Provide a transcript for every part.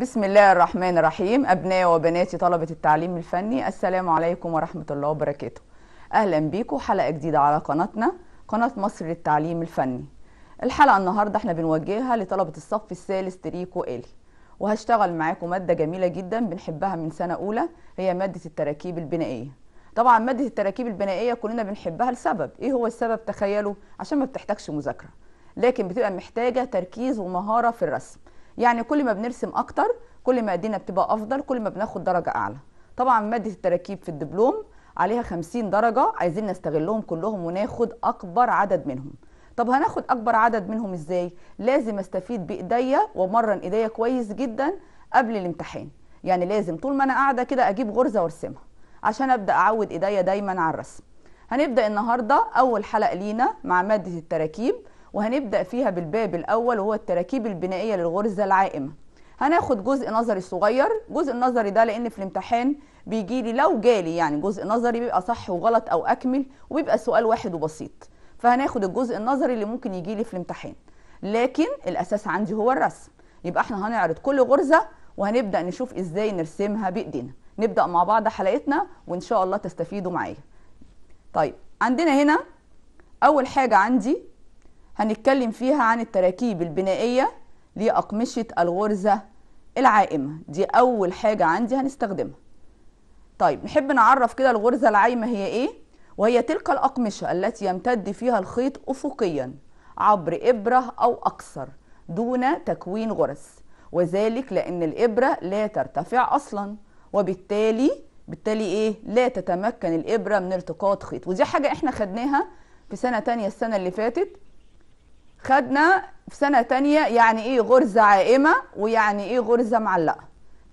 بسم الله الرحمن الرحيم أبناء وبناتي طلبة التعليم الفني السلام عليكم ورحمة الله وبركاته أهلا بيكم حلقة جديدة على قناتنا قناة مصر للتعليم الفني الحلقة النهاردة احنا بنوجهها لطلبة الصف الثالث تريكو إلي وهشتغل معاكم مادة جميلة جدا بنحبها من سنة أولى هي مادة التراكيب البنائية طبعا مادة التراكيب البنائية كلنا بنحبها لسبب ايه هو السبب تخيلوا عشان ما بتحتاجش مذاكرة لكن بتبقى محتاجة تركيز ومهارة في الرسم يعني كل ما بنرسم اكتر كل ما ايدينا بتبقى افضل كل ما بناخد درجه اعلى طبعا ماده التراكيب في الدبلوم عليها 50 درجه عايزين نستغلهم كلهم وناخد اكبر عدد منهم طب هناخد اكبر عدد منهم ازاي لازم استفيد بايديا ومرن ايديا كويس جدا قبل الامتحان يعني لازم طول ما انا قاعده كده اجيب غرزه وارسمها عشان ابدا اعود ايديا دايما على الرسم هنبدا النهارده اول حلقه لينا مع ماده التراكيب وهنبدأ فيها بالباب الأول وهو التراكيب البنائية للغرزة العائمة هناخد جزء نظري صغير جزء النظري ده لأن في الامتحان بيجي لي لو جالي يعني جزء نظري بيبقى صح وغلط أو أكمل وبيبقى سؤال واحد وبسيط فهناخد الجزء النظري اللي ممكن يجي لي في الامتحان لكن الأساس عندي هو الرسم يبقى احنا هنعرض كل غرزة وهنبدأ نشوف ازاي نرسمها بإيدينا نبدأ مع بعض حلقتنا وإن شاء الله تستفيدوا معايا طيب عندنا هنا أول حاجة عندي هنتكلم فيها عن التراكيب البنائية لأقمشة الغرزة العائمة دي أول حاجة عندي هنستخدمها طيب نحب نعرف كده الغرزة العايمة هي إيه وهي تلك الأقمشة التي يمتد فيها الخيط أفقيا عبر إبرة أو أكثر دون تكوين غرز وذلك لأن الإبرة لا ترتفع أصلا وبالتالي بالتالي إيه لا تتمكن الإبرة من التقاط خيط ودي حاجة إحنا خدناها في سنة تانية السنة اللي فاتت خدنا في سنه تانية يعني ايه غرزه عائمه ويعني ايه غرزه معلقه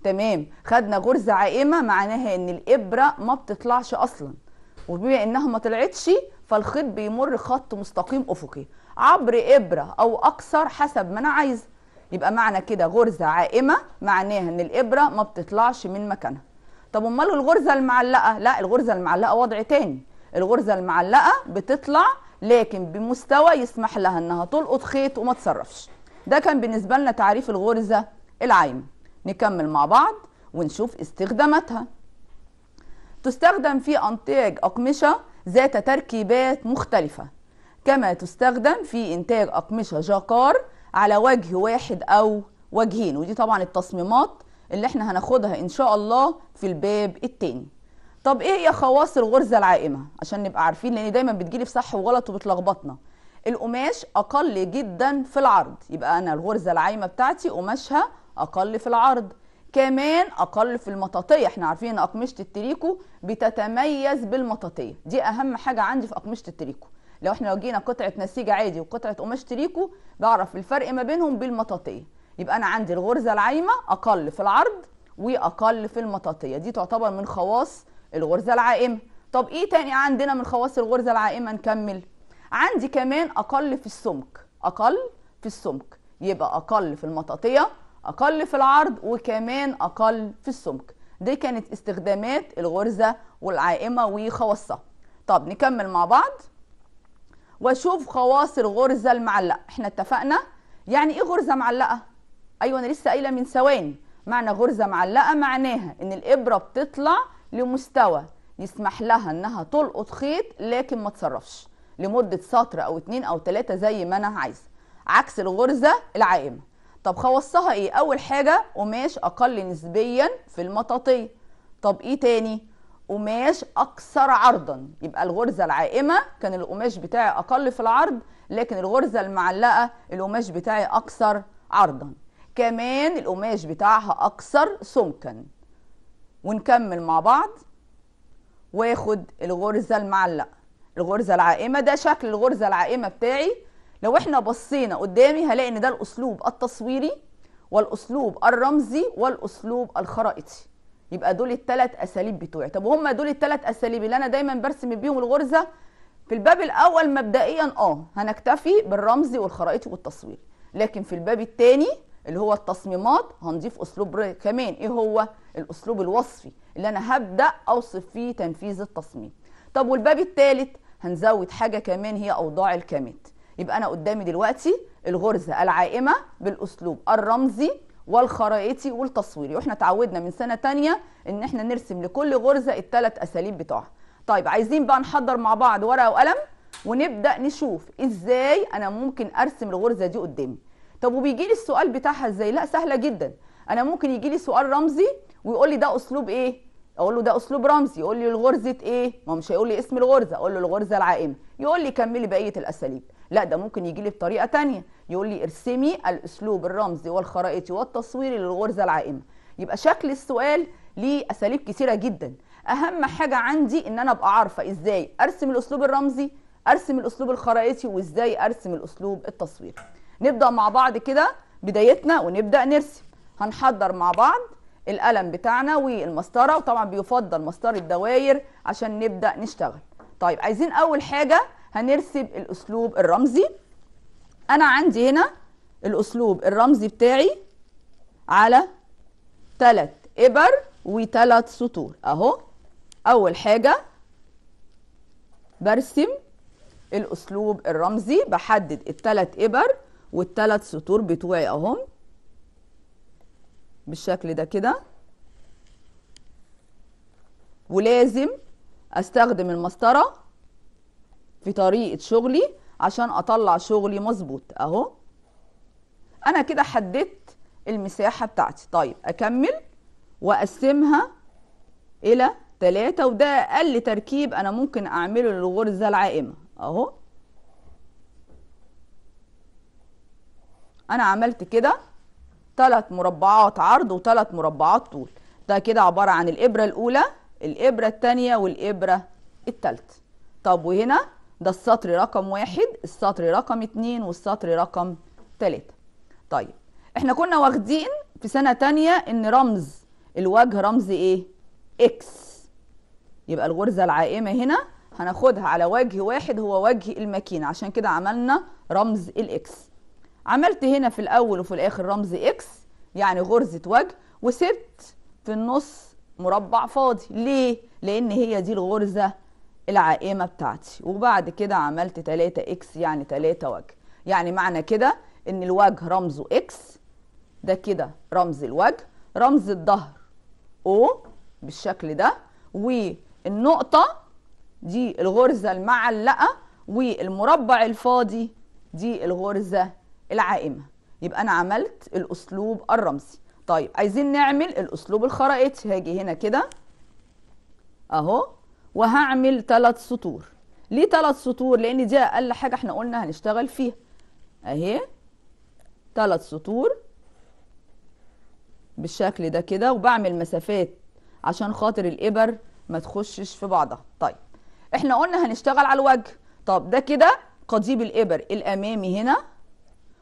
تمام خدنا غرزه عائمه معناها ان الابره ما بتطلعش اصلا وبما انها ما طلعتش فالخيط بيمر خط مستقيم افقي عبر ابره او اكثر حسب ما انا عايزه يبقى معنى كده غرزه عائمه معناها ان الابره ما بتطلعش من مكانها طب امال الغرزه المعلقه لا الغرزه المعلقه وضع تاني الغرزه المعلقه بتطلع لكن بمستوى يسمح لها انها تلقط خيط وما تصرفش ده كان بالنسبه لنا تعريف الغرزه العايمه نكمل مع بعض ونشوف استخداماتها تستخدم في انتاج اقمشه ذات تركيبات مختلفه كما تستخدم في انتاج اقمشه جاكار على وجه واحد او وجهين ودي طبعا التصميمات اللي احنا هناخدها ان شاء الله في الباب التاني طب ايه هي خواص الغرزه العائمه عشان نبقى عارفين لان دايما بتجيلي في صح وغلط وبتلخبطنا القماش اقل جدا في العرض يبقى انا الغرزه العايمه بتاعتي قماشها اقل في العرض كمان اقل في المطاطيه احنا عارفين ان اقمشه التريكو بتتميز بالمطاطيه دي اهم حاجه عندي في اقمشه التريكو لو احنا لو جينا قطعه نسيج عادي وقطعه قماش تريكو بعرف الفرق ما بينهم بالمطاطيه يبقى انا عندي الغرزه العايمه اقل في العرض واقل في المطاطيه دي تعتبر من خواص الغرزه العائمه طب ايه تاني عندنا من خواص الغرزه العائمه نكمل عندي كمان اقل في السمك اقل في السمك يبقى اقل في المطاطيه اقل في العرض وكمان اقل في السمك دي كانت استخدامات الغرزه والعائمه وخواصها طب نكمل مع بعض واشوف خواص الغرزه المعلقه احنا اتفقنا يعني ايه غرزه معلقه ايوه انا لسه قايله من ثواني معنى غرزه معلقه معناها ان الابره بتطلع لمستوى يسمح لها انها تلقط خيط لكن ما تصرفش لمده سطر او اتنين او تلاته زي ما انا عايزه عكس الغرزه العائمه طب خوصها ايه اول حاجه قماش اقل نسبيا في المطاطيه طب ايه تاني قماش اكثر عرضا يبقى الغرزه العائمه كان القماش بتاعي اقل في العرض لكن الغرزه المعلقه القماش بتاعي اكثر عرضا كمان القماش بتاعها اكثر سمكا ونكمل مع بعض واخد الغرزه المعلقه الغرزه العائمه ده شكل الغرزه العائمه بتاعي لو احنا بصينا قدامي هلاقي ان ده الاسلوب التصويري والاسلوب الرمزي والاسلوب الخرائطي يبقى دول الثلاث اساليب بتوعي طب وهم دول الثلاث اساليب اللي انا دايما برسم بيهم الغرزه في الباب الاول مبدئيا اه هنكتفي بالرمزي والخرائطي والتصويري لكن في الباب الثاني اللي هو التصميمات هنضيف اسلوب كمان ايه هو الاسلوب الوصفي اللي انا هبدا اوصف فيه تنفيذ التصميم طب والباب الثالث هنزود حاجه كمان هي اوضاع الكامات يبقى انا قدامي دلوقتي الغرزه العائمه بالاسلوب الرمزي والخرائطي والتصويري واحنا اتعودنا من سنه تانية ان احنا نرسم لكل غرزه الثلاث اساليب بتوعها طيب عايزين بقى نحضر مع بعض ورقه وقلم ونبدا نشوف ازاي انا ممكن ارسم الغرزه دي قدامي طب وبيجي لي السؤال بتاعها ازاي لا سهله جدا انا ممكن يجي لي سؤال رمزي ويقول لي ده اسلوب ايه اقول له ده اسلوب رمزي يقول لي الغرزه ايه ما مش هيقول لي اسم الغرزه اقول له الغرزه العائمه يقول لي كملي بقيه الاساليب لا ده ممكن يجي لي بطريقه تانية يقول لي ارسمي الاسلوب الرمزي والخرائطي والتصويري للغرزه العائمه يبقى شكل السؤال ليه اساليب كثيره جدا اهم حاجه عندي ان انا ابقى عارفه ازاي ارسم الاسلوب الرمزي ارسم الاسلوب الخرائطي وازاي ارسم الاسلوب التصويري نبدأ مع بعض كده بدايتنا ونبدأ نرسم هنحضر مع بعض القلم بتاعنا والمسطرة وطبعا بيفضل مسطرة دواير عشان نبدأ نشتغل طيب عايزين أول حاجة هنرسم الأسلوب الرمزي أنا عندي هنا الأسلوب الرمزي بتاعي على تلات إبر وتلات سطور أهو أول حاجة برسم الأسلوب الرمزي بحدد التلات إبر والثلاث سطور بتوعي اهم بالشكل ده كده ولازم استخدم المسطره في طريقه شغلي عشان اطلع شغلي مظبوط اهو انا كده حددت المساحه بتاعتي طيب اكمل واقسمها الى ثلاثة وده اقل تركيب انا ممكن اعمله للغرزه العائمه اهو انا عملت كده ثلاث مربعات عرض وثلاث مربعات طول ده كده عباره عن الابره الاولى الابره الثانيه والابره الثالثه طب وهنا ده السطر رقم واحد السطر رقم اتنين والسطر رقم تلاتة طيب احنا كنا واخدين في سنة تانية ان رمز الوجه رمز ايه اكس يبقى الغرزة العائمة هنا هناخدها على وجه واحد هو وجه الماكينة عشان كده عملنا رمز الاكس عملت هنا في الاول وفي الاخر رمز اكس يعني غرزه وجه وسبت في النص مربع فاضي ليه لان هي دي الغرزه العائمه بتاعتي وبعد كده عملت 3 اكس يعني 3 وجه يعني معنى كده ان الوجه رمزه اكس ده كده رمز الوجه رمز الظهر او بالشكل ده والنقطه دي الغرزه المعلقه والمربع الفاضي دي الغرزه العائمه يبقى انا عملت الاسلوب الرمزي طيب عايزين نعمل الاسلوب الخرائطي هاجي هنا كده اهو وهعمل ثلاث سطور ليه ثلاث سطور لان دي اقل حاجه احنا قلنا هنشتغل فيها اهي ثلاث سطور بالشكل ده كده وبعمل مسافات عشان خاطر الابر ما تخشش في بعضها طيب احنا قلنا هنشتغل على الوجه طب ده كده قضيب الابر الامامي هنا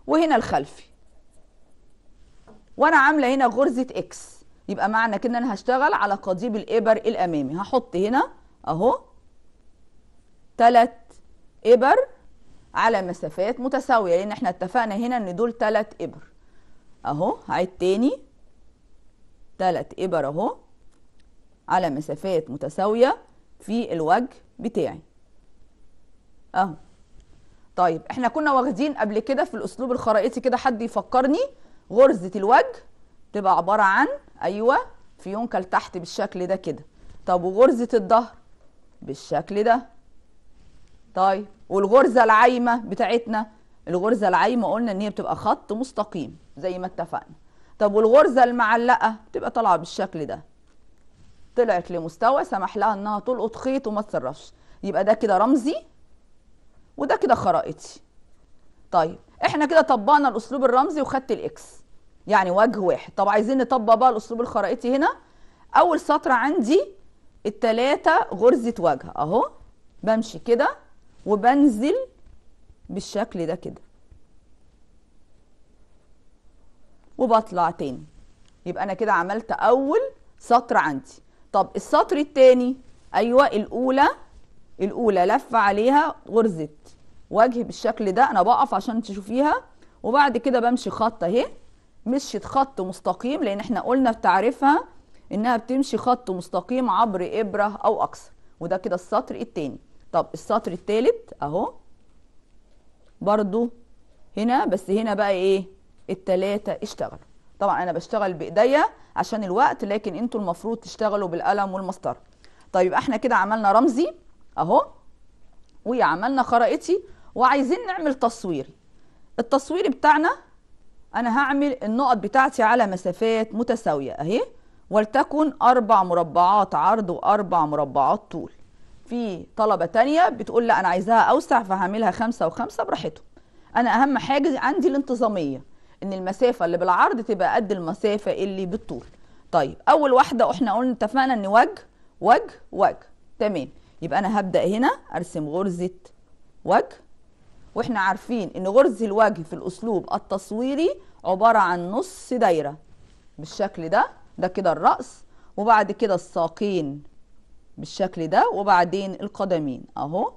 وهنا الخلفي وانا عامله هنا غرزه اكس يبقى معنى كده انا هشتغل على قضيب الابر الامامي هحط هنا اهو ثلاث ابر على مسافات متساويه لان احنا اتفقنا هنا ان دول ثلاث ابر اهو هعيد تاني ثلاث ابر اهو على مسافات متساويه في الوجه بتاعي اهو طيب احنا كنا واخدين قبل كده في الاسلوب الخرائطي كده حد يفكرني غرزه الوجه تبقى عباره عن ايوه فيونكه لتحت بالشكل ده كده طب وغرزه الظهر بالشكل ده طيب والغرزه العايمه بتاعتنا الغرزه العايمه قلنا ان هي بتبقى خط مستقيم زي ما اتفقنا طب والغرزه المعلقه بتبقى طالعه بالشكل ده طلعت لمستوى سمح لها انها تلقط خيط وما تصرفش يبقى ده كده رمزي وده كده خرائطي طيب احنا كده طبقنا الاسلوب الرمزي وخدت الاكس يعني وجه واحد طب عايزين نطبق بقى الاسلوب الخرائطي هنا اول سطر عندي التلاتة غرزة وجه اهو بمشي كده وبنزل بالشكل ده كده وبطلع تاني يبقى انا كده عملت اول سطر عندي طب السطر التاني ايوه الاولى الاولى لفه عليها غرزه وجهي بالشكل ده انا بقف عشان تشوفيها وبعد كده بمشي خط اهي مشيت خط مستقيم لان احنا قلنا في تعريفها انها بتمشي خط مستقيم عبر ابره او اكثر وده كده السطر التاني طب السطر التالت اهو برضو هنا بس هنا بقى ايه التلاتة اشتغلوا طبعا انا بشتغل بايديا عشان الوقت لكن انتوا المفروض تشتغلوا بالقلم والمسطره طيب احنا كده عملنا رمزي اهو وعملنا خرائطي وعايزين نعمل تصوير التصوير بتاعنا انا هعمل النقط بتاعتي على مسافات متساويه اهي ولتكن اربع مربعات عرض واربع مربعات طول في طلبه تانية بتقول لا انا عايزاها اوسع فهعملها خمسة وخمسة براحتهم انا اهم حاجه عندي الانتظاميه ان المسافه اللي بالعرض تبقى قد المسافه اللي بالطول طيب اول واحده احنا قلنا اتفقنا ان وجه وجه وجه تمام يبقى انا هبدا هنا ارسم غرزه وجه واحنا عارفين ان غرز الوجه في الاسلوب التصويري عباره عن نص دايره بالشكل ده ده كده الراس وبعد كده الساقين بالشكل ده وبعدين القدمين اهو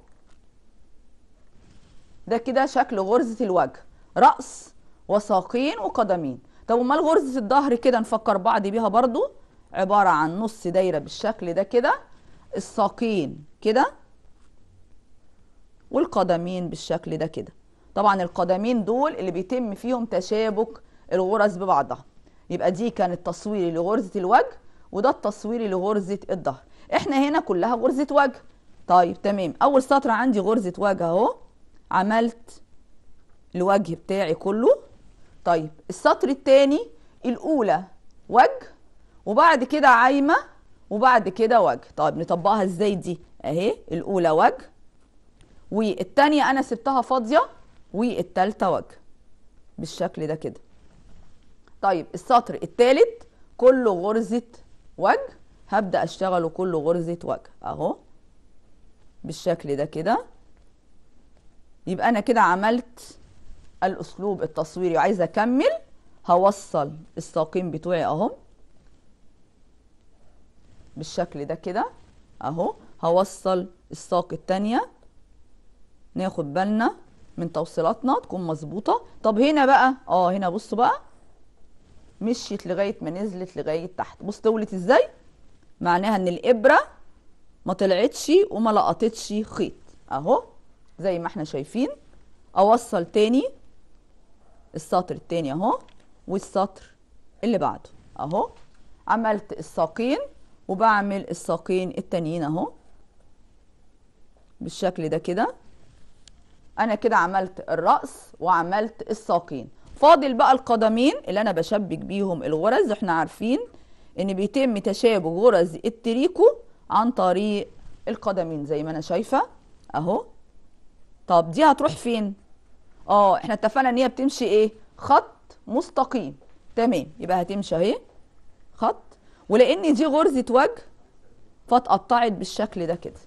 ده كده شكل غرزه الوجه راس وساقين وقدمين طب امال غرزه الظهر كده نفكر بعض بيها برضو عباره عن نص دايره بالشكل ده كده الساقين كده والقدمين بالشكل ده كده طبعا القدمين دول اللي بيتم فيهم تشابك الغرز ببعضها يبقى دي كانت تصويري لغرزة الوجه وده التصويري لغرزة الظهر احنا هنا كلها غرزة وجه طيب تمام اول سطر عندي غرزة وجه اهو عملت الوجه بتاعي كله طيب السطر التاني الاولى وجه وبعد كده عايمة وبعد كده وجه طيب نطبقها ازاي دي اهي الاولى وجه والتانية أنا سبتها فاضية والتالتة وجه بالشكل ده كده طيب السطر التالت كله غرزة وجه هبدأ أشتغله كله غرزة وجه أهو بالشكل ده كده يبقى أنا كده عملت الأسلوب التصويري وعايزة أكمل هوصل الساقين بتوعي أهم بالشكل ده كده أهو هوصل الساق التانية ناخد بالنا من توصيلاتنا تكون مظبوطه طب هنا بقى اه هنا بص بقى مشيت لغايه ما نزلت لغايه تحت بص طولت ازاي معناها ان الابره ما طلعتش وما لقطتش خيط اهو زي ما احنا شايفين اوصل تاني السطر التاني اهو والسطر اللي بعده اهو عملت الساقين وبعمل الساقين التانيين اهو بالشكل ده كده انا كده عملت الراس وعملت الساقين فاضل بقى القدمين اللي انا بشبك بيهم الغرز احنا عارفين ان بيتم تشابه غرز التريكو عن طريق القدمين زي ما انا شايفه اهو طب دي هتروح فين اه احنا اتفقنا ان هي بتمشي ايه خط مستقيم تمام يبقى هتمشي اهي خط ولان دي غرزه وجه فاتقطعت بالشكل ده كده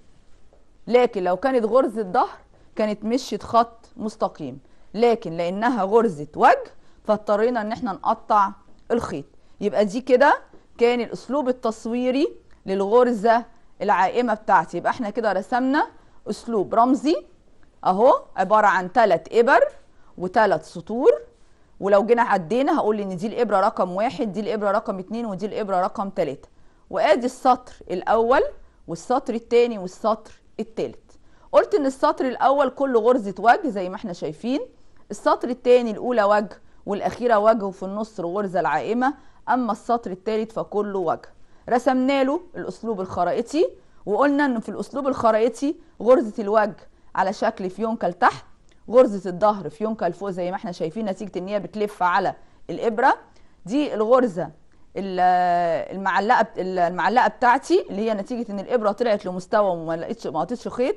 لكن لو كانت غرزه ظهر كانت مشيت خط مستقيم لكن لانها غرزه وجه فاضطرينا ان احنا نقطع الخيط يبقى دي كده كان الاسلوب التصويري للغرزه العائمه بتاعتي يبقى احنا كده رسمنا اسلوب رمزي اهو عباره عن ثلاث ابر وثلاث سطور ولو جينا عدينا هقول ان دي الابره رقم واحد دي الابره رقم اتنين ودي الابره رقم تلاته وادي السطر الاول والسطر التاني والسطر التالت قلت ان السطر الاول كله غرزه وجه زي ما احنا شايفين السطر الثاني الاولى وجه والاخيره وجه وفي النص الغرزه العائمه اما السطر الثالث فكله وجه رسمنا له الاسلوب الخرائطي وقلنا ان في الاسلوب الخرائطي غرزه الوجه على شكل فيونكة لتحت غرزه الظهر فيونكة لفوق زي ما احنا شايفين نتيجه ان هي بتلف على الابره دي الغرزه المعلقه المعلقه بتاعتي اللي هي نتيجه ان الابره طلعت لمستوى وما لقيتش ما خيط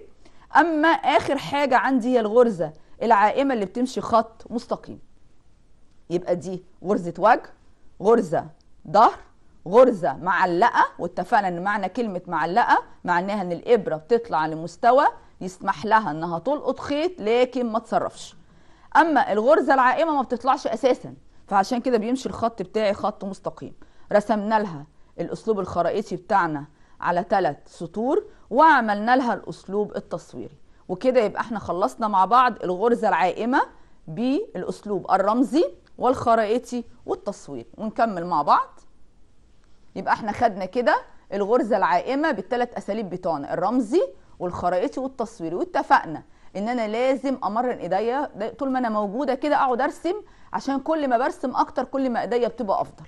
اما اخر حاجه عندي هي الغرزه العائمه اللي بتمشي خط مستقيم يبقى دي غرزه وجه غرزه ظهر غرزه معلقه واتفقنا ان معنى كلمه معلقه معناها ان الابره بتطلع لمستوى يسمح لها انها تلقط خيط لكن ما تصرفش اما الغرزه العائمه ما بتطلعش اساسا فعشان كده بيمشي الخط بتاعي خط مستقيم رسمنا لها الاسلوب الخرائطي بتاعنا على ثلاث سطور وعملنا لها الاسلوب التصويري وكده يبقى احنا خلصنا مع بعض الغرزه العائمه بالاسلوب الرمزي والخرائطي والتصويري ونكمل مع بعض يبقى احنا خدنا كده الغرزه العائمه بالثلاث اساليب بتوعنا الرمزي والخرائطي والتصويري واتفقنا ان انا لازم امرن ايديا طول ما انا موجوده كده اقعد ارسم عشان كل ما برسم اكتر كل ما ايديا بتبقى افضل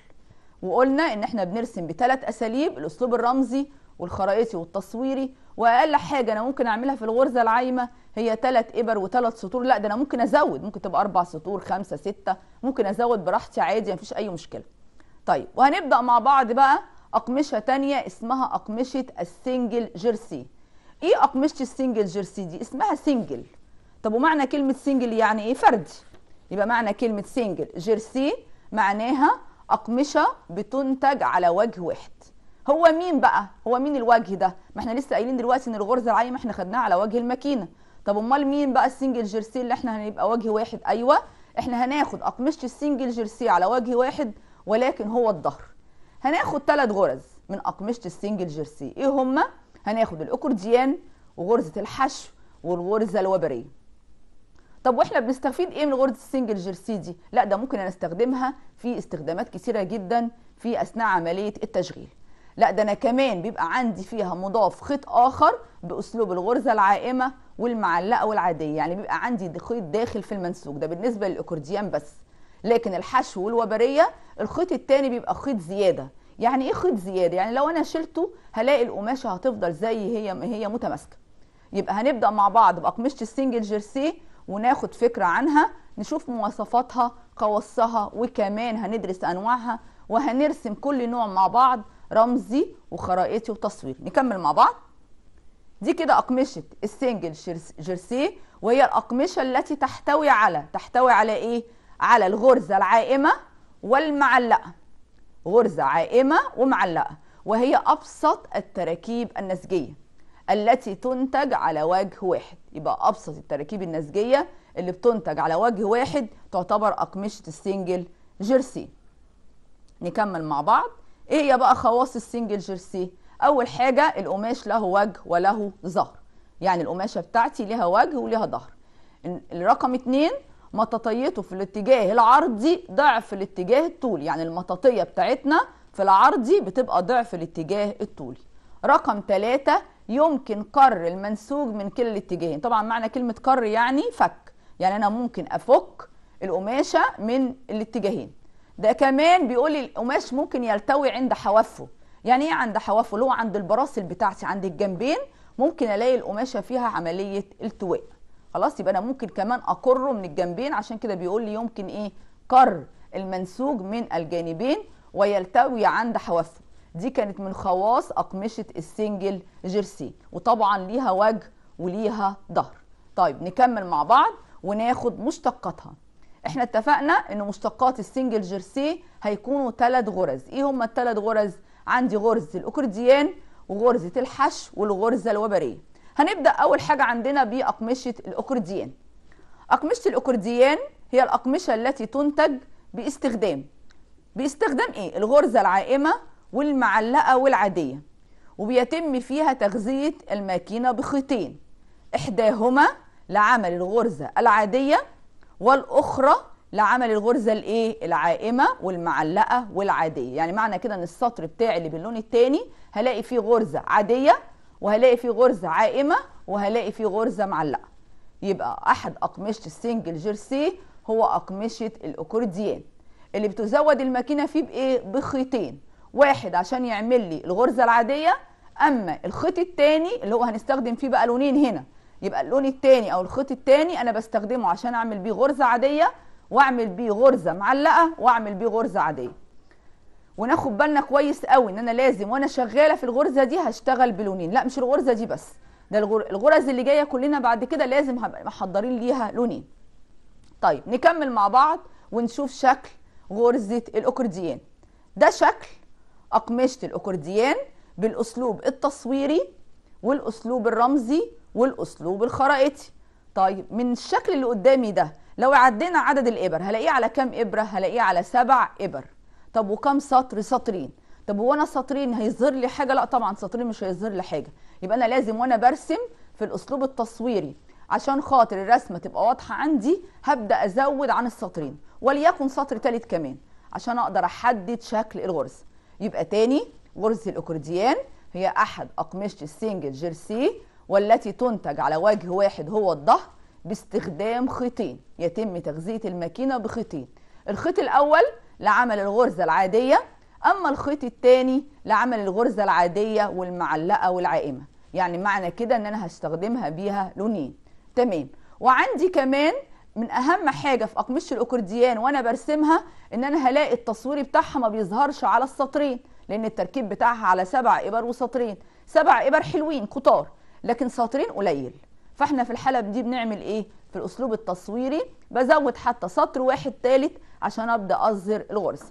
وقلنا ان احنا بنرسم بثلاث اساليب الاسلوب الرمزي والخرائطي والتصويري واقل حاجه انا ممكن اعملها في الغرزه العايمه هي ثلاث ابر وثلاث سطور لا ده انا ممكن ازود ممكن تبقى اربع سطور خمسه سته ممكن ازود براحتي عادي مفيش اي مشكله طيب وهنبدا مع بعض بقى اقمشه ثانيه اسمها اقمشه السنجل جيرسي ايه اقمشه السنجل جيرسي دي اسمها سنجل طب ومعنى كلمه سنجل يعني ايه فردي يبقى معنى كلمه سنجل جيرسي معناها اقمشه بتنتج على وجه واحد هو مين بقى هو مين الوجه ده ما احنا لسه قايلين دلوقتي ان الغرزه العايمه احنا خدناها على وجه الماكينه طب امال مين بقى السنجل جيرسي اللي احنا هنبقى وجه واحد ايوه احنا هناخد اقمشه السنجل جيرسي على وجه واحد ولكن هو الظهر هناخد ثلاث غرز من اقمشه السنجل جيرسي ايه هما هناخد الاكورديان وغرزه الحشو والغرزه الوبريه طب واحنا بنستفيد ايه من غرزه السنجل جيرسي دي لا ده ممكن نستخدمها استخدمها في استخدامات كثيره جدا في اثناء عمليه التشغيل لا ده انا كمان بيبقى عندي فيها مضاف خيط اخر باسلوب الغرزه العائمه والمعلقه والعاديه يعني بيبقى عندي خيط داخل في المنسوج ده بالنسبه للاكورديان بس لكن الحشو والوبريه الخيط الثاني بيبقى خيط زياده يعني ايه خيط زياده يعني لو انا شلته هلاقي القماشه هتفضل زي هي ما هي متماسكه يبقى هنبدا مع بعض باقمشه السنجل جيرسي وناخد فكره عنها نشوف مواصفاتها قوصها وكمان هندرس انواعها وهنرسم كل نوع مع بعض رمزي وخرائطي وتصوير نكمل مع بعض دي كده أقمشة السنجل جيرسيه وهي الأقمشة التي تحتوي على تحتوي على إيه؟ على الغرزة العائمة والمعلقة غرزة عائمة ومعلقة وهي أبسط التراكيب النسجية التي تنتج على وجه واحد يبقى أبسط التراكيب النسجية اللي بتنتج على وجه واحد تعتبر أقمشة السنجل جيرسي نكمل مع بعض ايه هي بقى خواص السنجل جيرسي اول حاجه القماش له وجه وله ظهر يعني القماشه بتاعتي ليها وجه وليها ظهر رقم اتنين مطاطيته في الاتجاه العرضي ضعف الاتجاه الطولي يعني المطاطيه بتاعتنا في العرضي بتبقى ضعف الاتجاه الطولي رقم ثلاثة يمكن كر المنسوج من كلا الاتجاهين طبعا معنى كلمة كر يعني فك يعني أنا ممكن أفك القماشة من الاتجاهين ده كمان بيقول لي القماش ممكن يلتوي عند حوافه يعني ايه عند حوافه اللي هو عند البراسل بتاعتي عند الجنبين ممكن الاقي القماشه فيها عمليه التواء خلاص يبقى انا ممكن كمان اقره من الجنبين عشان كده بيقول لي يمكن ايه قر المنسوج من الجانبين ويلتوي عند حوافه دي كانت من خواص اقمشه السنجل جيرسي وطبعا ليها وجه وليها ظهر طيب نكمل مع بعض وناخد مشتقاتها احنا اتفقنا ان مشتقات السنجل جيرسيه هيكونوا ثلاث غرز ايه هما الثلاث غرز عندي غرزه الاكرديان وغرزه الحش والغرزه الوبريه هنبدا اول حاجه عندنا باقمشه الاكرديان اقمشه الاكرديان هي الاقمشه التي تنتج باستخدام باستخدام ايه الغرزه العائمه والمعلقه والعاديه وبيتم فيها تغذيه الماكينه بخيطين احداهما لعمل الغرزه العاديه والاخرى لعمل الغرزه الايه العائمه والمعلقه والعاديه يعني معنى كده ان السطر بتاعي اللي باللون الثاني هلاقي فيه غرزه عاديه وهلاقي فيه غرزه عائمه وهلاقي فيه غرزه معلقه يبقى احد اقمشه السنجل جيرسي هو اقمشه الاكورديان اللي بتزود الماكينه فيه بايه بخيطين واحد عشان يعمل لي الغرزه العاديه اما الخيط الثاني اللي هو هنستخدم فيه بقى لونين هنا يبقى اللون الثاني او الخيط الثاني انا بستخدمه عشان اعمل بيه غرزه عاديه واعمل بيه غرزه معلقه واعمل بيه غرزه عاديه وناخد بالنا كويس قوي ان انا لازم وانا شغاله في الغرزه دي هشتغل بلونين لا مش الغرزه دي بس ده الغرز اللي جايه كلنا بعد كده لازم هبقى محضرين ليها لونين طيب نكمل مع بعض ونشوف شكل غرزه الاكورديان ده شكل اقمشه الاكورديان بالاسلوب التصويري والاسلوب الرمزي والاسلوب الخرائطي طيب من الشكل اللي قدامي ده لو عدينا عدد الابر هلاقيه على كام ابره هلاقيه على سبع ابر طب وكم سطر سطرين طب وانا سطرين هيظهر لي حاجه لا طبعا سطرين مش هيظهر لي حاجه يبقى انا لازم وانا برسم في الاسلوب التصويري عشان خاطر الرسمه تبقى واضحه عندي هبدا ازود عن السطرين وليكن سطر ثالث كمان عشان اقدر احدد شكل الغرز يبقى تاني غرزه الاكورديان هي احد اقمشه السنجل جيرسي والتي تنتج على وجه واحد هو الظهر باستخدام خيطين يتم تغذية الماكينة بخيطين الخيط الأول لعمل الغرزة العادية أما الخيط الثاني لعمل الغرزة العادية والمعلقة والعائمة يعني معنى كده أن أنا هستخدمها بيها لونين تمام وعندي كمان من اهم حاجه في اقمشه الاكورديان وانا برسمها ان انا هلاقي التصوير بتاعها ما بيظهرش على السطرين لان التركيب بتاعها على سبع ابر وسطرين سبع ابر حلوين كتار لكن سطرين قليل فاحنا في الحاله دي بنعمل ايه في الاسلوب التصويري بزود حتى سطر واحد ثالث عشان ابدا اظهر الغرز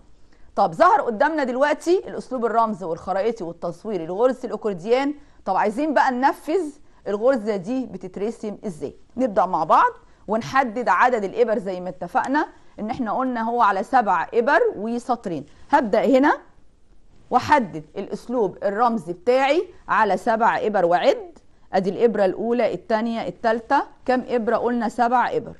طب ظهر قدامنا دلوقتي الاسلوب الرمز والخرائطي والتصويري لغرز الاكورديان طب عايزين بقى ننفذ الغرزه دي بتترسم ازاي نبدا مع بعض ونحدد عدد الابر زي ما اتفقنا ان احنا قلنا هو على سبع ابر وسطرين هبدا هنا واحدد الاسلوب الرمزي بتاعي على سبع ابر وعد ادي الابره الاولى الثانيه الثالثه كم ابره قلنا سبع ابر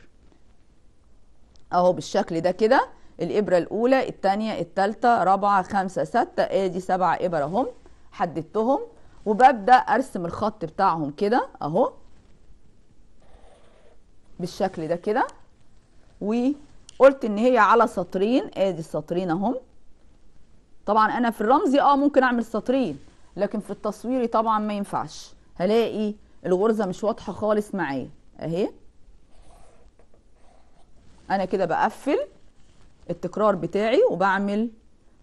اهو بالشكل ده كده الابره الاولى الثانيه الثالثه رابعه خمسه سته ادي سبع ابر اهم حددتهم وببدا ارسم الخط بتاعهم كده اهو بالشكل ده كده وقلت ان هي على سطرين ادي السطرين اهم طبعا انا في الرمزي اه ممكن اعمل سطرين لكن في التصويري طبعا ما ينفعش هلاقي الغرزه مش واضحه خالص معايا اهي انا كده بقفل التكرار بتاعي وبعمل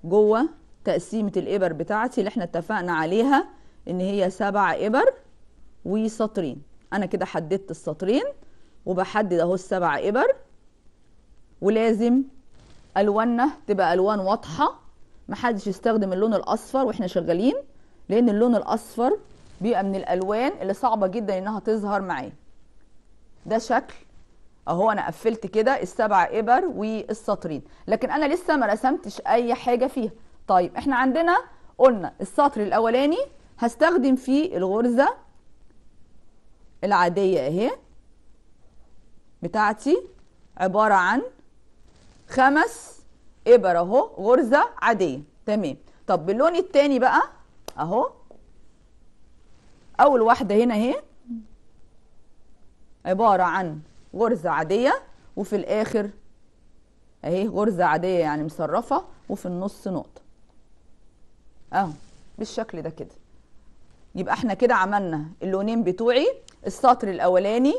جوه تقسيمه الابر بتاعتي اللي احنا اتفقنا عليها ان هي سبع ابر وسطرين انا كده حددت السطرين وبحدد اهو السبع ابر ولازم الواننا تبقى الوان واضحه محدش يستخدم اللون الاصفر واحنا شغالين لان اللون الاصفر بيبقى من الالوان اللي صعبه جدا انها تظهر معاه ده شكل اهو انا قفلت كده السبع ابر والسطرين لكن انا لسه ما رسمتش اي حاجه فيها طيب احنا عندنا قلنا السطر الاولاني هستخدم فيه الغرزه العاديه اهي بتاعتي عباره عن خمس ابر اهو غرزه عاديه تمام طب باللون التاني بقى اهو اول واحده هنا اهي عباره عن غرزه عاديه وفي الاخر اهي غرزه عاديه يعني مصرفه وفي النص نقطه اهو بالشكل ده كده يبقى احنا كده عملنا اللونين بتوعي السطر الاولاني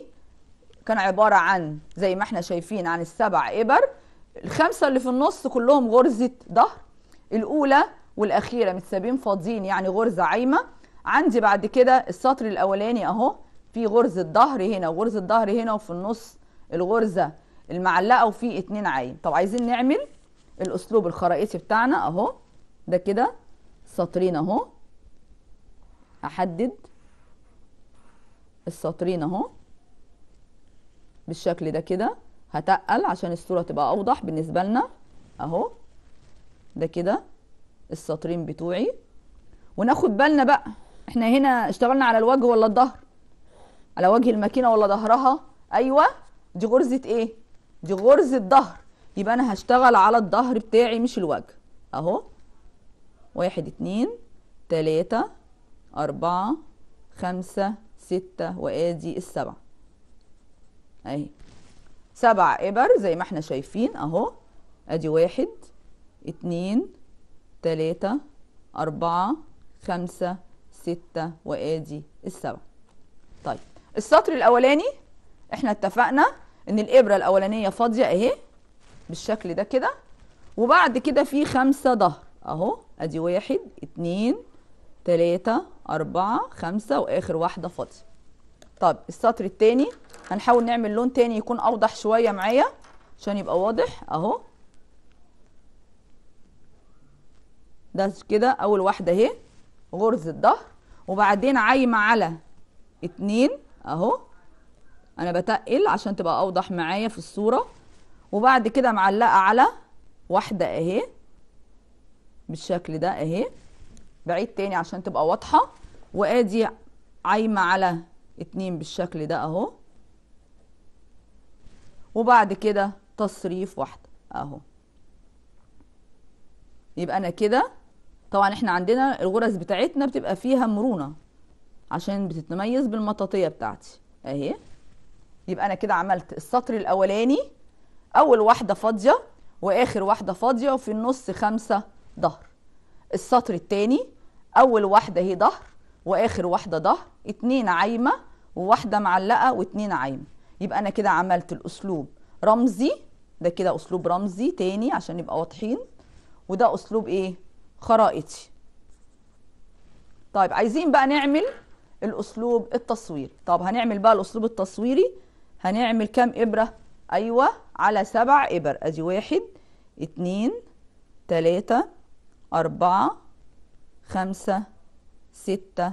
كان عباره عن زي ما احنا شايفين عن السبع ابر الخمسه اللي في النص كلهم غرزه ظهر الاولى والاخيره متسابين فاضيين يعني غرزه عايمه عندي بعد كده السطر الاولاني اهو في غرزه ظهر هنا وغرزه ظهر هنا وفي النص الغرزه المعلقه وفي اتنين عين طب عايزين نعمل الاسلوب الخرائطي بتاعنا اهو ده كده سطرين اهو احدد السطرين اهو بالشكل ده كده هتقل عشان الصوره تبقى اوضح بالنسبه لنا اهو ده كده السطرين بتوعي وناخد بالنا بقى احنا هنا اشتغلنا على الوجه ولا الظهر على وجه الماكينه ولا ظهرها ايوه دي غرزه ايه دي غرزه ظهر يبقى انا هشتغل على الظهر بتاعي مش الوجه اهو واحد اتنين تلاتة اربعة خمسة ستة وادي السبعة اهي سبع ابر زي ما احنا شايفين اهو ادي واحد اتنين تلاتة اربعة خمسة ستة وادي السبعة طيب السطر الاولاني احنا اتفقنا ان الابره الاولانيه فاضيه اهي بالشكل ده كده وبعد كده في خمسة ظهر اهو ادي واحد اتنين تلاتة اربعة خمسة واخر واحدة فاضية طب السطر التاني هنحاول نعمل لون تاني يكون اوضح شوية معايا عشان يبقى واضح اهو ده كده اول واحدة اهي غرز الظهر وبعدين عايمه على اتنين اهو انا بتقل عشان تبقى اوضح معايا في الصوره وبعد كده معلقه على واحده اهي بالشكل ده اهي بعيد تاني عشان تبقى واضحه وادي عايمه على اتنين بالشكل ده اهو وبعد كده تصريف واحده اهو يبقى انا كده طبعا احنا عندنا الغرز بتاعتنا بتبقى فيها مرونه عشان بتتميز بالمطاطيه بتاعتي اهي يبقى انا كده عملت السطر الاولاني اول واحده فاضيه واخر واحده فاضيه وفي النص خمسه ظهر السطر الثاني اول واحده هي ظهر واخر واحده ظهر اتنين عايمه وواحده معلقه واتنين عايمه يبقى انا كده عملت الاسلوب رمزي ده كده اسلوب رمزي تاني عشان نبقى واضحين وده اسلوب ايه خرائطي طيب عايزين بقى نعمل الاسلوب التصويري طب هنعمل بقى الاسلوب التصويري هنعمل كام ابره ايوه على سبع ابر ادي واحد اتنين تلاته اربعه خمسه سته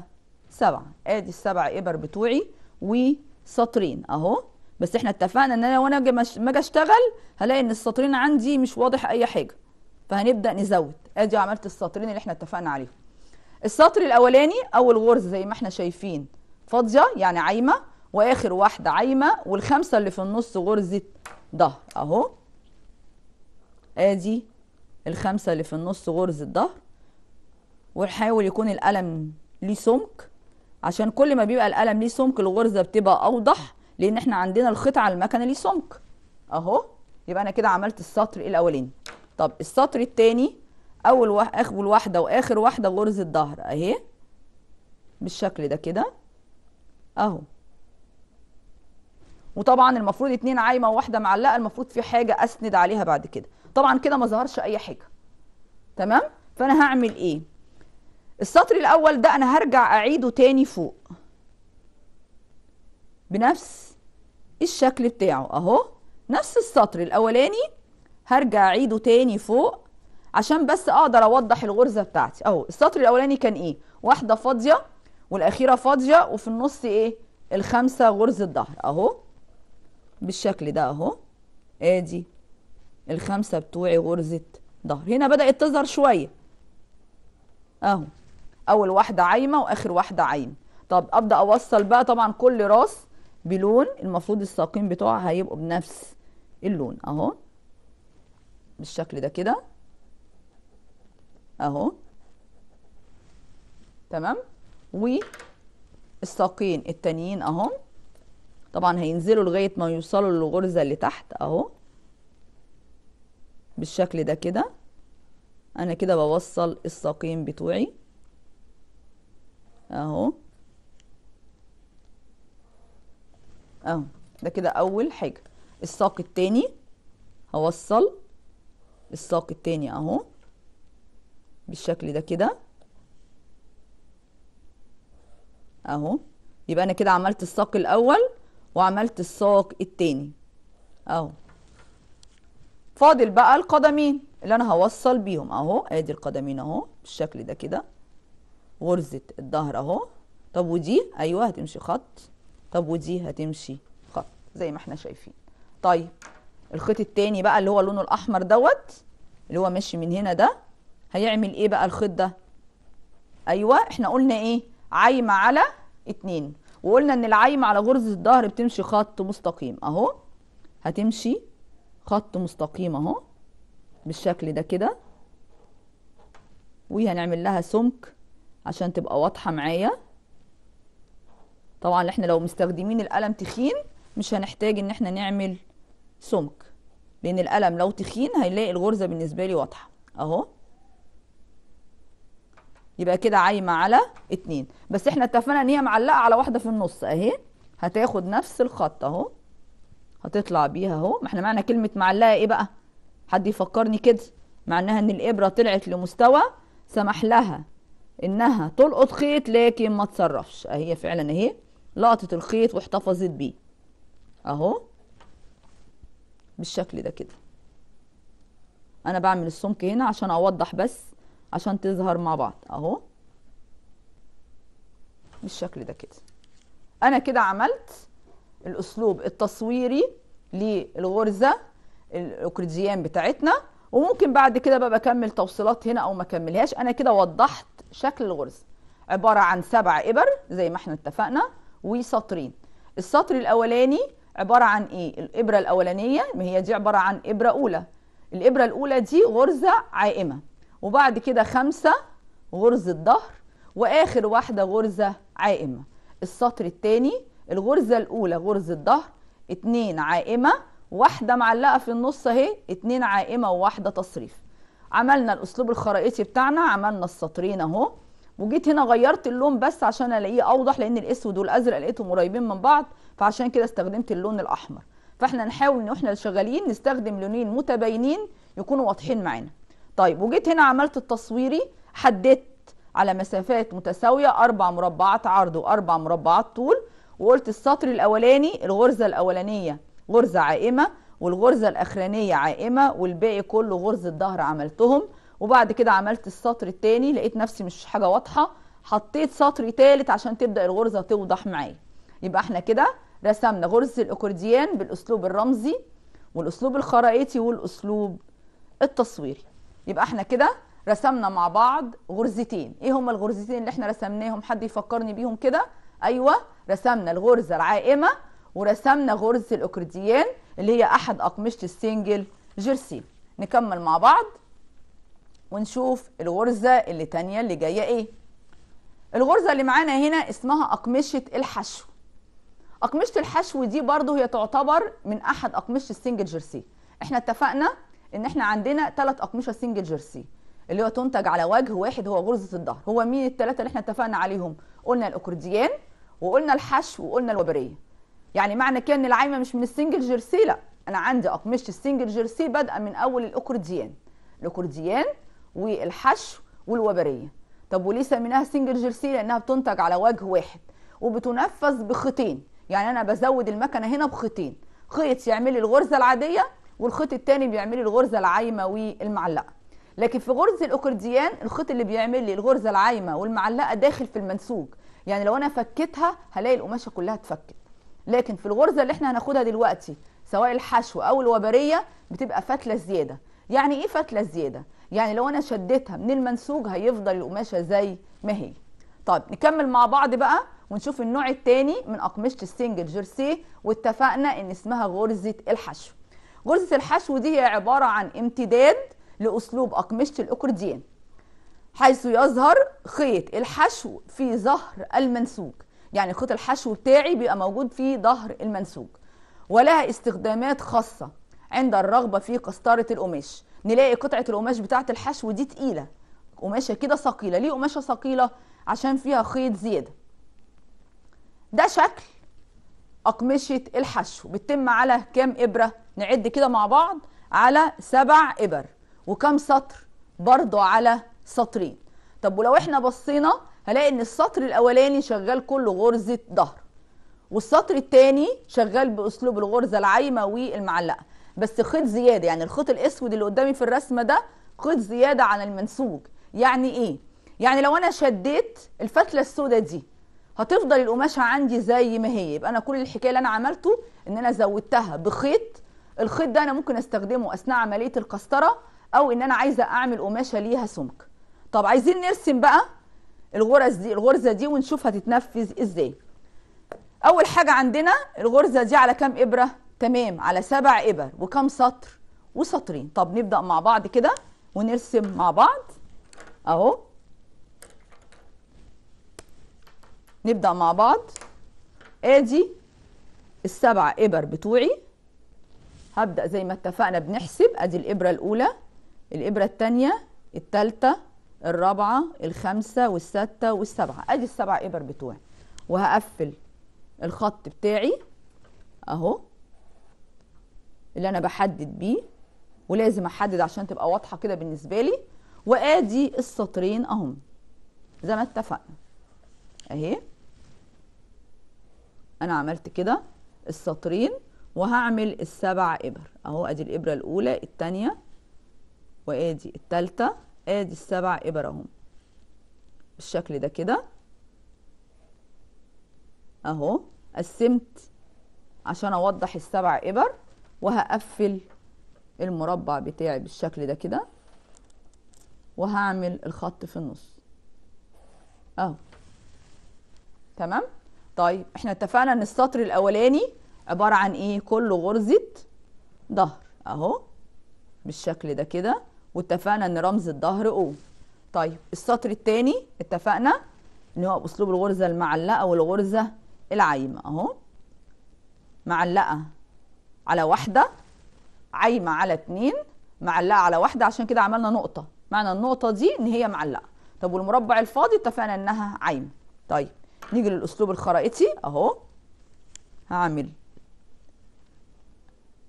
سبعه ادي السبع ابر بتوعي وسطرين اهو بس احنا اتفقنا ان انا وانا ما اجي اشتغل هلاقي ان السطرين عندي مش واضح اي حاجه فهنبدا نزود ادي عملت السطرين اللي احنا اتفقنا عليهم السطر الاولاني اول غرز زي ما احنا شايفين فاضيه يعني عايمه واخر واحده عايمه والخمسه اللي في النص غرزه ظهر اهو ادي الخمسه اللي في النص غرزه ظهر ونحاول يكون القلم ليه سمك عشان كل ما بيبقى القلم ليه سمك الغرزه بتبقى اوضح لان احنا عندنا القطعه المكنه ليه سمك اهو يبقى انا كده عملت السطر الاولاني طب السطر التاني اول واحد اول واحده واخر واحده غرز الظهر اهي بالشكل ده كده اهو وطبعا المفروض اتنين عايمه وواحده معلقه المفروض في حاجه اسند عليها بعد كده طبعا كده ما ظهرش اي حاجه تمام فانا هعمل ايه السطر الاول ده انا هرجع اعيده تاني فوق بنفس الشكل بتاعه اهو نفس السطر الاولاني هرجع اعيده تاني فوق عشان بس اقدر اوضح الغرزه بتاعتي اهو السطر الاولاني كان ايه واحده فاضيه والاخيره فاضيه وفي النص ايه الخمسه غرزه ظهر اهو بالشكل ده اهو ادي الخمسه بتوعي غرزه ظهر هنا بدات تظهر شويه اهو اول واحده عايمه واخر واحده عايمه طب ابدا اوصل بقى طبعا كل راس بلون المفروض الساقين بتوعها هيبقوا بنفس اللون اهو بالشكل ده كده اهو تمام والساقين التانيين اهم طبعا هينزلوا لغايه ما يوصلوا للغرزه اللي تحت اهو بالشكل ده كده انا كده بوصل الساقين بتوعي اهو اهو ده كده اول حاجه الساق التاني هوصل الساق التاني اهو بالشكل ده كده اهو يبقى انا كده عملت الساق الاول وعملت الساق التاني اهو فاضل بقى القدمين اللي انا هوصل بيهم اهو ادي القدمين اهو بالشكل ده كده غرزه الظهر اهو طب ودي ايوه هتمشي خط طب ودي هتمشي خط زي ما احنا شايفين طيب الخيط التاني بقى اللي هو لونه الاحمر دوت اللي هو ماشي من هنا ده هيعمل ايه بقى الخيط ده ايوه احنا قلنا ايه عايمه على اتنين وقلنا ان العايمه على غرزه الظهر بتمشي خط مستقيم اهو هتمشي خط مستقيم اهو بالشكل ده كده وهنعمل لها سمك عشان تبقى واضحه معايا طبعا احنا لو مستخدمين القلم تخين مش هنحتاج ان احنا نعمل سمك لان القلم لو تخين هيلاقي الغرزه بالنسبه لي واضحه اهو يبقى كده عايمه على اتنين بس احنا اتفقنا ان هي معلقه على واحده في النص اهي هتاخد نفس الخط اهو هتطلع بيها اهو ما احنا معنى كلمه معلقه ايه بقى حد يفكرني كده معناها ان الابره طلعت لمستوى سمح لها انها تلقط خيط لكن ما تصرفش اهي فعلا اهي لقطت الخيط واحتفظت بيه اهو بالشكل ده كده انا بعمل السمك هنا عشان اوضح بس عشان تظهر مع بعض اهو بالشكل ده كده انا كده عملت الاسلوب التصويري للغرزه الاوكريديان بتاعتنا وممكن بعد كده بقى بكمل توصيلات هنا او ما اكملهاش انا كده وضحت شكل الغرزه عباره عن سبع ابر زي ما احنا اتفقنا وسطرين السطر الاولاني عبارة عن ايه الإبرة الأولانية ما هي دي عبارة عن إبرة أولى الإبرة الأولى دي غرزة عائمة وبعد كده خمسة غرزة ظهر وآخر واحدة غرزة عائمة السطر الثاني الغرزة الأولى غرزة ظهر اتنين عائمة واحدة معلقة في النص اهي اتنين عائمة وواحدة تصريف عملنا الأسلوب الخرائطي بتاعنا عملنا السطرين اهو وجيت هنا غيرت اللون بس عشان الاقيه اوضح لان الاسود والازرق لقيتهم قريبين من بعض فعشان كده استخدمت اللون الاحمر فاحنا نحاول ان احنا شغالين نستخدم لونين متباينين يكونوا واضحين معانا طيب وجيت هنا عملت التصويري حددت على مسافات متساويه اربع مربعات عرض واربع مربعات طول وقلت السطر الاولاني الغرزه الاولانيه غرزه عائمه والغرزه الاخرانيه عائمه والباقي كله غرزه ظهر عملتهم وبعد كده عملت السطر الثاني لقيت نفسي مش حاجه واضحه حطيت سطر ثالث عشان تبدا الغرزه توضح معايا يبقى احنا كده رسمنا غرزة الأكورديان بالأسلوب الرمزي والأسلوب الخرائطي والأسلوب التصويري يبقى احنا كده رسمنا مع بعض غرزتين ايه هما الغرزتين اللي احنا رسمناهم حد يفكرني بيهم كده ايوه رسمنا الغرزه العائمه ورسمنا غرزه الاكورديان اللي هي احد اقمشه السنجل جيرسي نكمل مع بعض ونشوف الغرزه اللي تانية اللي جايه ايه الغرزه اللي معانا هنا اسمها اقمشه الحشو اقمشه الحشو دي برضو هي تعتبر من احد اقمشه السنجل جيرسي احنا اتفقنا ان احنا عندنا ثلاث اقمشه سنجل جيرسي اللي هو تنتج على وجه واحد هو غرزه الظهر هو مين الثلاثه اللي احنا اتفقنا عليهم قلنا الاكورديان وقلنا الحشو وقلنا الوبريه يعني معنى كده ان العايمه مش من السنجل جيرسي لا انا عندي اقمشه السنجل جيرسي بادئه من اول الاكورديان الاكورديان والحشو والوبريه طب وليه سميناها سنجل جيرسي لانها بتنتج على وجه واحد وبتنفذ بخيطين يعني انا بزود المكنه هنا بخيطين خيط يعمل لي الغرزه العاديه والخيط الثاني بيعمل لي الغرزه العايمه والمعلقه لكن في غرزه الاكورديان الخيط اللي بيعمل لي الغرزه العايمه والمعلقه داخل في المنسوج يعني لو انا فكيتها هلاقي القماشه كلها اتفكت لكن في الغرزه اللي احنا هناخدها دلوقتي سواء الحشو او الوبريه بتبقى فتله زياده يعني ايه فتله زياده يعني لو انا شديتها من المنسوج هيفضل القماشه زي ما هي طيب نكمل مع بعض بقى ونشوف النوع الثاني من اقمشه السنجل جيرسيه واتفقنا ان اسمها غرزه الحشو غرزه الحشو دي هي عباره عن امتداد لاسلوب اقمشه الاكورديان حيث يظهر خيط الحشو في ظهر المنسوج يعني خيط الحشو بتاعي بيبقى موجود في ظهر المنسوج ولها استخدامات خاصه عند الرغبه في قسطره القماش نلاقي قطعه القماش بتاعه الحشو دي تقيله قماشه كده ثقيله ليه قماشه ثقيله عشان فيها خيط زياده ده شكل اقمشه الحشو بتتم على كام ابره نعد كده مع بعض على سبع ابر وكم سطر برضو على سطرين طب ولو احنا بصينا هلاقي ان السطر الاولاني شغال كله غرزه ظهر والسطر الثاني شغال باسلوب الغرزه العايمه والمعلقه بس خيط زياده يعني الخيط الاسود اللي قدامي في الرسمه ده خيط زياده عن المنسوج يعني ايه يعني لو انا شديت الفتله السوداء دي هتفضل القماشه عندي زي ما هي يبقى انا كل الحكايه اللي انا عملته ان انا زودتها بخيط الخيط ده انا ممكن استخدمه اثناء عمليه القسطره او ان انا عايزه اعمل قماشه ليها سمك طب عايزين نرسم بقى الغرز دي الغرزه دي ونشوف هتتنفذ ازاي اول حاجه عندنا الغرزه دي على كام ابره تمام على سبع ابر وكام سطر وسطرين طب نبدا مع بعض كده ونرسم مع بعض اهو نبدأ مع بعض ادي السبع ابر بتوعي هبدأ زي ما اتفقنا بنحسب ادي الابرة الاولى الابرة الثانيه الثالثه الرابعة الخامسة والستة والسبعة ادي السبع ابر بتوعي وهقفل الخط بتاعي اهو اللي انا بحدد بيه ولازم احدد عشان تبقى واضحة كده بالنسبة لي وادي السطرين اهم زي ما اتفقنا اهي انا عملت كده السطرين وهعمل السبع ابر اهو ادي الابره الاولى الثانيه وادي الثالثه ادي السبع ابر اهم بالشكل ده كده اهو قسمت عشان اوضح السبع ابر وهقفل المربع بتاعي بالشكل ده كده وهعمل الخط في النص اهو تمام طيب احنا اتفقنا ان السطر الاولاني عباره عن ايه كله غرزه ظهر اهو بالشكل ده كده واتفقنا ان رمز الظهر او طيب السطر الثاني اتفقنا ان هو باسلوب الغرزه المعلقه والغرزه العايمه اهو معلقه على واحده عايمه على اتنين معلقه على واحده عشان كده عملنا نقطه معنى النقطه دي ان هي معلقه طب والمربع الفاضي اتفقنا انها عايمه طيب نيجي للاسلوب الخرائطي اهو هعمل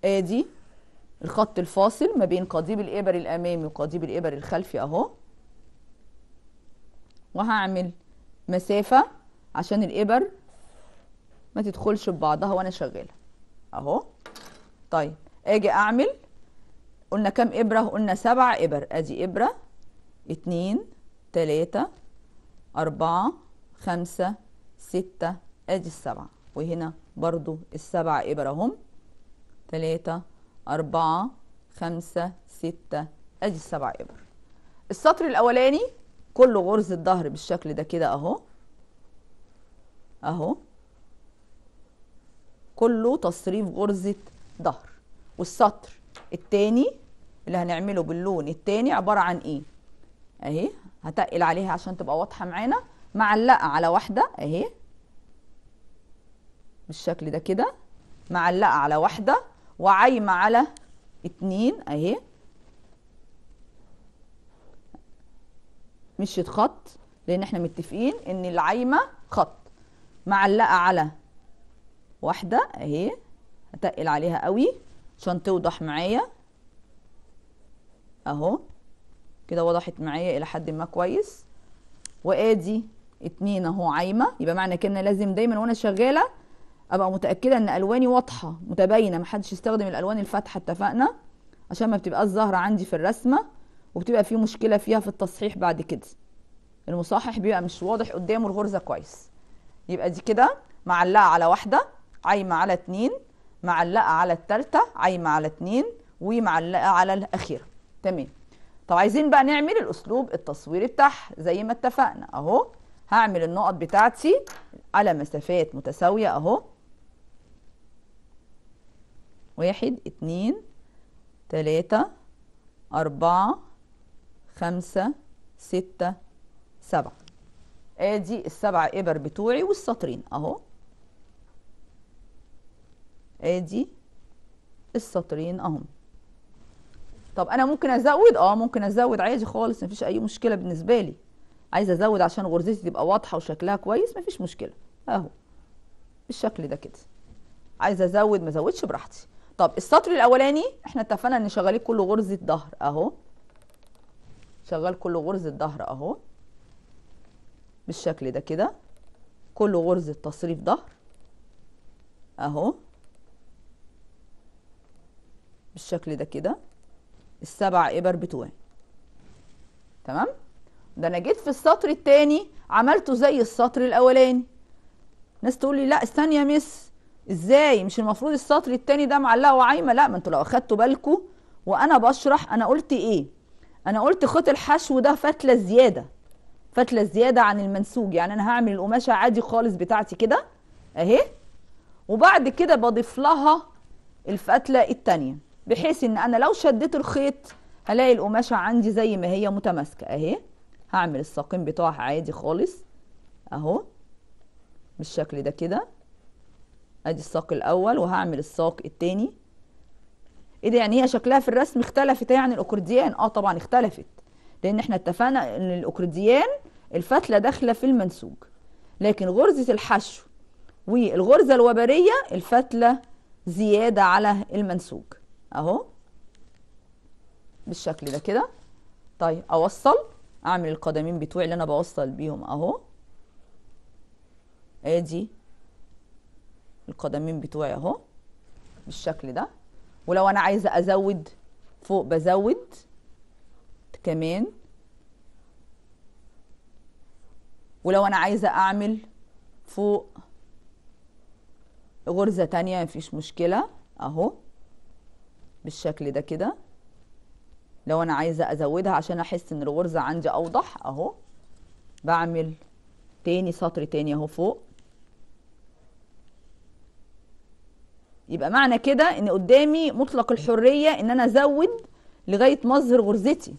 ادي الخط الفاصل ما بين قضيب الابر الامامي وقضيب الابر الخلفي اهو وهعمل مسافه عشان الابر ما تدخلش ببعضها وانا شغاله اهو طيب اجي اعمل قلنا كام ابره قلنا سبع ابر ادي ابره اتنين تلاته اربعه خمسة ستة ادي السبعة وهنا برضو السبعة ابرهم هم تلاتة أربعة خمسة ستة ادي السبعة ابر السطر الاولاني كله غرز الظهر بالشكل ده كده اهو اهو كله تصريف غرزة ظهر والسطر التاني اللي هنعمله باللون التاني عبارة عن ايه اهي هتقل عليها عشان تبقى واضحة معانا معلقه على واحده اهي بالشكل ده كده معلقه على واحده وعايمه على اتنين اهي مشيت خط لان احنا متفقين ان العايمه خط معلقه على واحده اهي هتقل عليها قوي عشان توضح معايا اهو كده وضحت معايا الى حد ما كويس وادي اتنين اهو عايمه يبقى معنى كده ان لازم دايما وانا شغاله ابقى متاكده ان الواني واضحه متباينه محدش يستخدم الالوان الفاتحه اتفقنا عشان ما بتبقاش ظاهره عندي في الرسمه وبتبقى في مشكله فيها في التصحيح بعد كده المصحح بيبقى مش واضح قدامه الغرزه كويس يبقى دي كده معلقه على واحده عايمه على اتنين معلقه على التالتة عايمه على اتنين ومعلقه على الاخيره تمام طب عايزين بقى نعمل الاسلوب التصويري بتاعها زي ما اتفقنا اهو هعمل النقط بتاعتي على مسافات متساوية اهو واحد اتنين تلاتة أربعة خمسة ستة سبعة ادي السبع ابر بتوعي والسطرين اهو ادي السطرين اهم طب انا ممكن ازود اه ممكن ازود عادي خالص مفيش اي مشكله بالنسبه لي عايزه ازود عشان غرزتي تبقى واضحه وشكلها كويس مفيش مشكله اهو بالشكل ده كده عايزه ازود ما ازودش براحتي طب السطر الاولاني احنا اتفقنا ان شغالين كله غرزه ظهر اهو شغال كله غرزه ظهر اهو بالشكل ده كده كله غرزه تصريف ظهر اهو بالشكل ده كده السبع ابر بتوعي تمام ده انا جيت في السطر الثاني عملته زي السطر الاولاني ناس تقول لي لا استنى يا مس ازاي مش المفروض السطر الثاني ده معلقه وعايمه لا ما انتوا لو اخدتوا بالكم وانا بشرح انا قلت ايه انا قلت خيط الحشو ده فتله زياده فتله زياده عن المنسوج يعني انا هعمل القماشه عادي خالص بتاعتي كده اهي وبعد كده بضيف لها الفتله الثانيه بحيث ان انا لو شديت الخيط هلاقي القماشه عندي زي ما هي متماسكه اهي هعمل الساقين بتوعها عادي خالص اهو بالشكل ده كده ادي الساق الاول وهعمل الساق التاني ايه ده يعني هي شكلها في الرسم اختلفت يعني الاكورديان اه طبعا اختلفت لان احنا اتفقنا ان الاكورديان الفتله داخله في المنسوج لكن غرزه الحشو والغرزه الوبريه الفتله زياده على المنسوج اهو بالشكل ده كده طيب اوصل اعمل القدمين بتوعي اللي انا بوصل بيهم اهو ادي القدمين بتوعي اهو بالشكل ده ولو انا عايزه ازود فوق بزود كمان ولو انا عايزه اعمل فوق غرزه تانية مفيش مشكله اهو بالشكل ده كده لو انا عايزه ازودها عشان احس ان الغرزه عندي اوضح اهو بعمل تاني سطر تاني اهو فوق يبقى معنى كده ان قدامي مطلق الحريه ان انا ازود لغايه مظهر غرزتي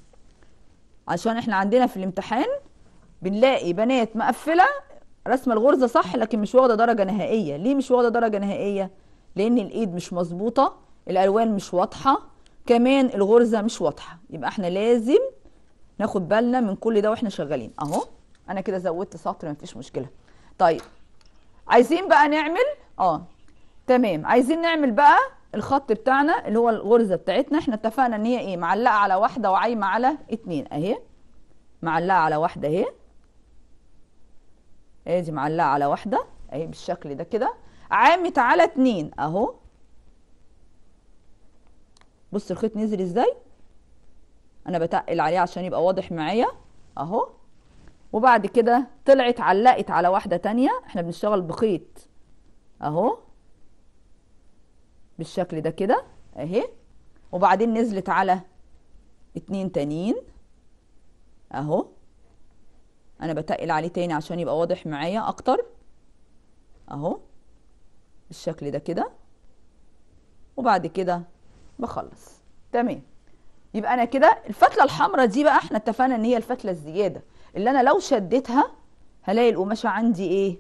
عشان احنا عندنا في الامتحان بنلاقي بنات مقفله رسم الغرزه صح لكن مش واخده درجه نهائيه ليه مش واخده درجه نهائيه لان الايد مش مظبوطه الالوان مش واضحه كمان الغرزه مش واضحه يبقى احنا لازم ناخد بالنا من كل ده واحنا شغالين اهو انا كده زودت سطر مفيش مشكله طيب عايزين بقى نعمل اه تمام عايزين نعمل بقى الخط بتاعنا اللي هو الغرزه بتاعتنا احنا اتفقنا ان هي ايه معلقه على واحده وعايمه على اتنين اهي معلقه على واحده اهي ادي معلقه على واحده اهي بالشكل ده كده عامت على اتنين اهو بص الخيط نزل ازاي انا بتقل عليه عشان يبقى واضح معايا اهو وبعد كده طلعت علقت على واحده تانية احنا بنشتغل بخيط اهو بالشكل ده كده اهي وبعدين نزلت على اتنين تانيين اهو انا بتقل عليه تاني عشان يبقى واضح معايا اكتر اهو بالشكل ده كده وبعد كده بخلص تمام يبقى انا كده الفتله الحمراء دي بقى احنا اتفقنا ان هي الفتله الزياده اللي انا لو شديتها هلاقي القماشه عندي ايه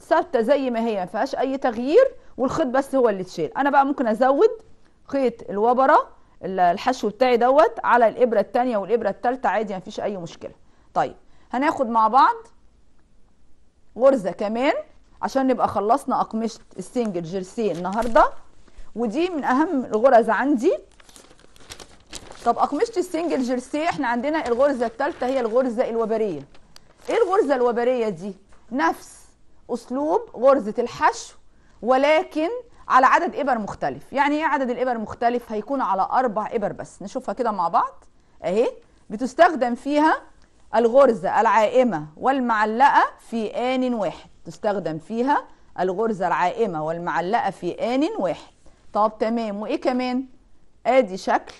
ثابته زي ما هي ما فيهاش اي تغيير والخيط بس هو اللي اتشال انا بقى ممكن ازود خيط الوبره الحشو بتاعي دوت على الابره الثانيه والابره الثالثه عادي ما فيش اي مشكله طيب هناخد مع بعض غرزه كمان عشان نبقى خلصنا اقمشه السنجل جيرسي النهارده ودي من اهم الغرز عندي طب اقمشه السنجل جيرسيه احنا عندنا الغرزه الثالثه هي الغرزه الوبريه ايه الغرزه الوبريه دي نفس اسلوب غرزه الحشو ولكن على عدد ابر مختلف يعني ايه عدد الابر مختلف هيكون على اربع ابر بس نشوفها كده مع بعض اهي بتستخدم فيها الغرزه العائمه والمعلقه في ان واحد تستخدم فيها الغرزه العائمه والمعلقه في ان واحد طب تمام وايه كمان ادي شكل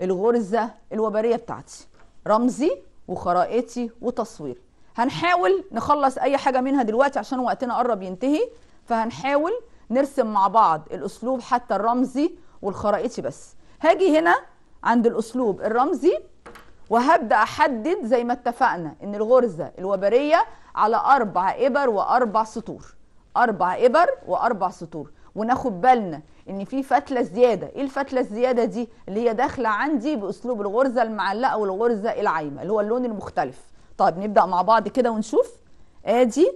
الغرزه الوبريه بتاعتي رمزي وخرائطي وتصويري هنحاول نخلص اي حاجه منها دلوقتي عشان وقتنا قرب ينتهي فهنحاول نرسم مع بعض الاسلوب حتى الرمزي والخرائطي بس هاجي هنا عند الاسلوب الرمزي وهبدا احدد زي ما اتفقنا ان الغرزه الوبريه على اربع ابر واربع سطور اربع ابر واربع سطور وناخد بالنا ان في فتله زياده ايه الفتله الزياده دي اللي هي داخله عندي باسلوب الغرزه المعلقه والغرزه العايمه اللي هو اللون المختلف طيب نبدا مع بعض كده ونشوف ادي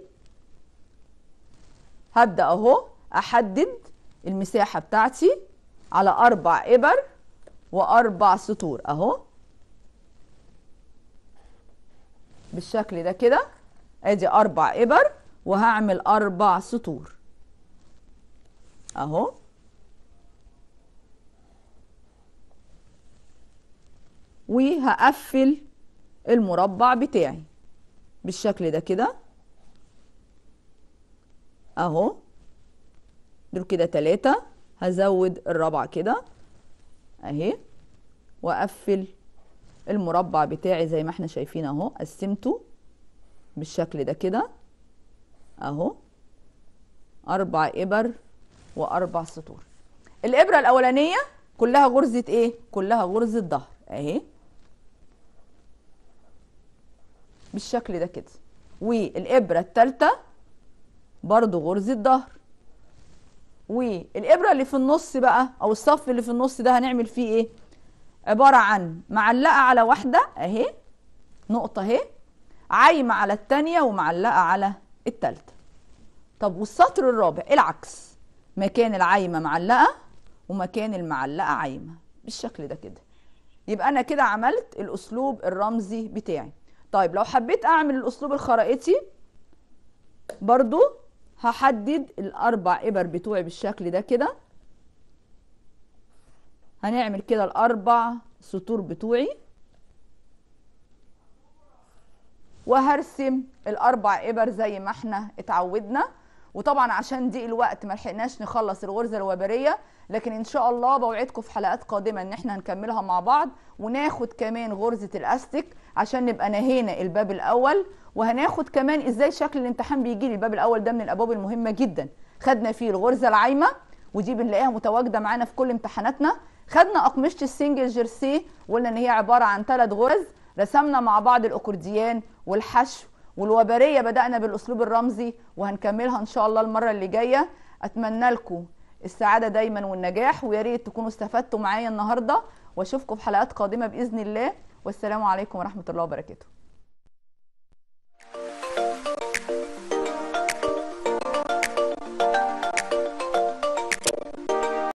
هبدا اهو احدد المساحه بتاعتي على اربع ابر واربع سطور اهو بالشكل ده كده ادي اربع ابر وهعمل اربع سطور اهو وهقفل المربع بتاعي بالشكل ده كده اهو دول كده تلاتة هزود الرابعة كده اهي واقفل المربع بتاعي زي ما احنا شايفين اهو قسمته بالشكل ده كده اهو اربع ابر واربع سطور الابره الاولانيه كلها غرزه ايه كلها غرزه ظهر اهي بالشكل ده كده والابره الثالثه برضو غرزه ظهر والابره اللي في النص بقى او الصف اللي في النص ده هنعمل فيه ايه عباره عن معلقه على واحده اهي نقطه اهي عايمه على الثانيه ومعلقه على الثالثه طب والسطر الرابع العكس مكان العايمة معلقة ومكان المعلقة عايمة بالشكل ده كده يبقى أنا كده عملت الأسلوب الرمزي بتاعي طيب لو حبيت أعمل الأسلوب الخرائطي برضو هحدد الأربع إبر بتوعي بالشكل ده كده هنعمل كده الأربع سطور بتوعي وهرسم الأربع إبر زي ما احنا اتعودنا وطبعا عشان ضيق الوقت ما لحقناش نخلص الغرزه الوبريه لكن ان شاء الله بوعدكم في حلقات قادمه ان احنا هنكملها مع بعض وناخد كمان غرزه الاستك عشان نبقى نهينا الباب الاول وهناخد كمان ازاي شكل الامتحان بيجي لي الباب الاول ده من الابواب المهمه جدا خدنا فيه الغرزه العايمه ودي بنلاقيها متواجده معانا في كل امتحاناتنا خدنا اقمشه السنجل جيرسي وقلنا ان هي عباره عن ثلاث غرز رسمنا مع بعض الاكورديان والحشو والوبريه بدانا بالاسلوب الرمزي وهنكملها ان شاء الله المره اللي جايه اتمنى لكم السعاده دايما والنجاح ويا ريت تكونوا استفدتوا معايا النهارده واشوفكم في حلقات قادمه باذن الله والسلام عليكم ورحمه الله وبركاته